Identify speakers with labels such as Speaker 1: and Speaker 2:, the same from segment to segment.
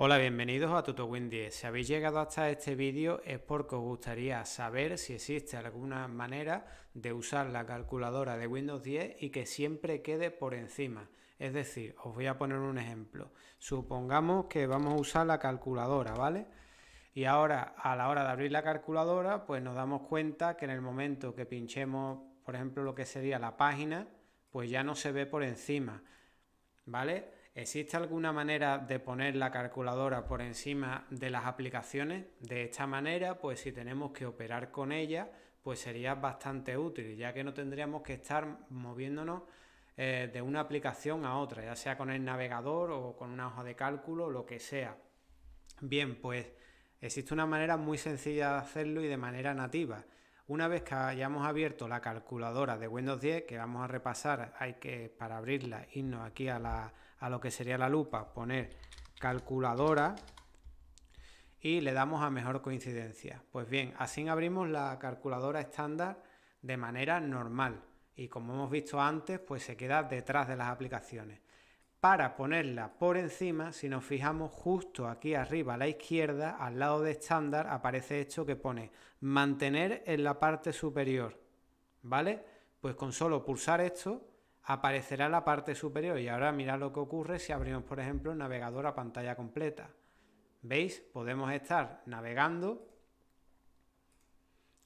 Speaker 1: Hola, bienvenidos a TutoWin 10. Si habéis llegado hasta este vídeo es porque os gustaría saber si existe alguna manera de usar la calculadora de Windows 10 y que siempre quede por encima. Es decir, os voy a poner un ejemplo. Supongamos que vamos a usar la calculadora, ¿vale? Y ahora, a la hora de abrir la calculadora, pues nos damos cuenta que en el momento que pinchemos, por ejemplo, lo que sería la página, pues ya no se ve por encima, ¿vale? ¿Existe alguna manera de poner la calculadora por encima de las aplicaciones? De esta manera, pues si tenemos que operar con ella, pues sería bastante útil, ya que no tendríamos que estar moviéndonos eh, de una aplicación a otra, ya sea con el navegador o con una hoja de cálculo, lo que sea. Bien, pues existe una manera muy sencilla de hacerlo y de manera nativa. Una vez que hayamos abierto la calculadora de Windows 10, que vamos a repasar, hay que para abrirla irnos aquí a la a lo que sería la lupa, poner calculadora y le damos a mejor coincidencia. Pues bien, así abrimos la calculadora estándar de manera normal y como hemos visto antes, pues se queda detrás de las aplicaciones. Para ponerla por encima, si nos fijamos justo aquí arriba a la izquierda, al lado de estándar, aparece esto que pone mantener en la parte superior. ¿Vale? Pues con solo pulsar esto, aparecerá la parte superior y ahora mira lo que ocurre si abrimos por ejemplo navegador a pantalla completa. ¿Veis? Podemos estar navegando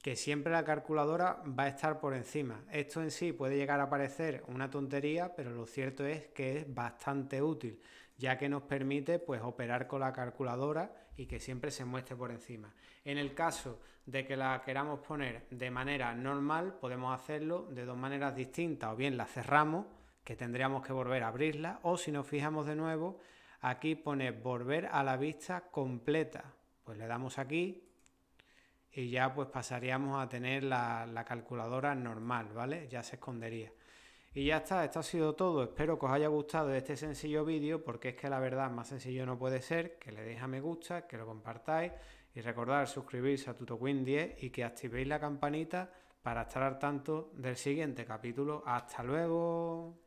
Speaker 1: que siempre la calculadora va a estar por encima. Esto en sí puede llegar a parecer una tontería, pero lo cierto es que es bastante útil, ya que nos permite pues operar con la calculadora y que siempre se muestre por encima. En el caso de que la queramos poner de manera normal, podemos hacerlo de dos maneras distintas, o bien la cerramos, que tendríamos que volver a abrirla, o si nos fijamos de nuevo, aquí pone volver a la vista completa. Pues le damos aquí y ya pues pasaríamos a tener la, calculadora normal, ¿vale? Ya se escondería. Y ya está, esto ha sido todo. Espero que os haya gustado este sencillo vídeo porque es que la verdad más sencillo no puede ser. Que le deis a me gusta, que lo compartáis y recordad suscribirse a TutoWin 10 y que activéis la campanita para estar al tanto del siguiente capítulo. Hasta luego.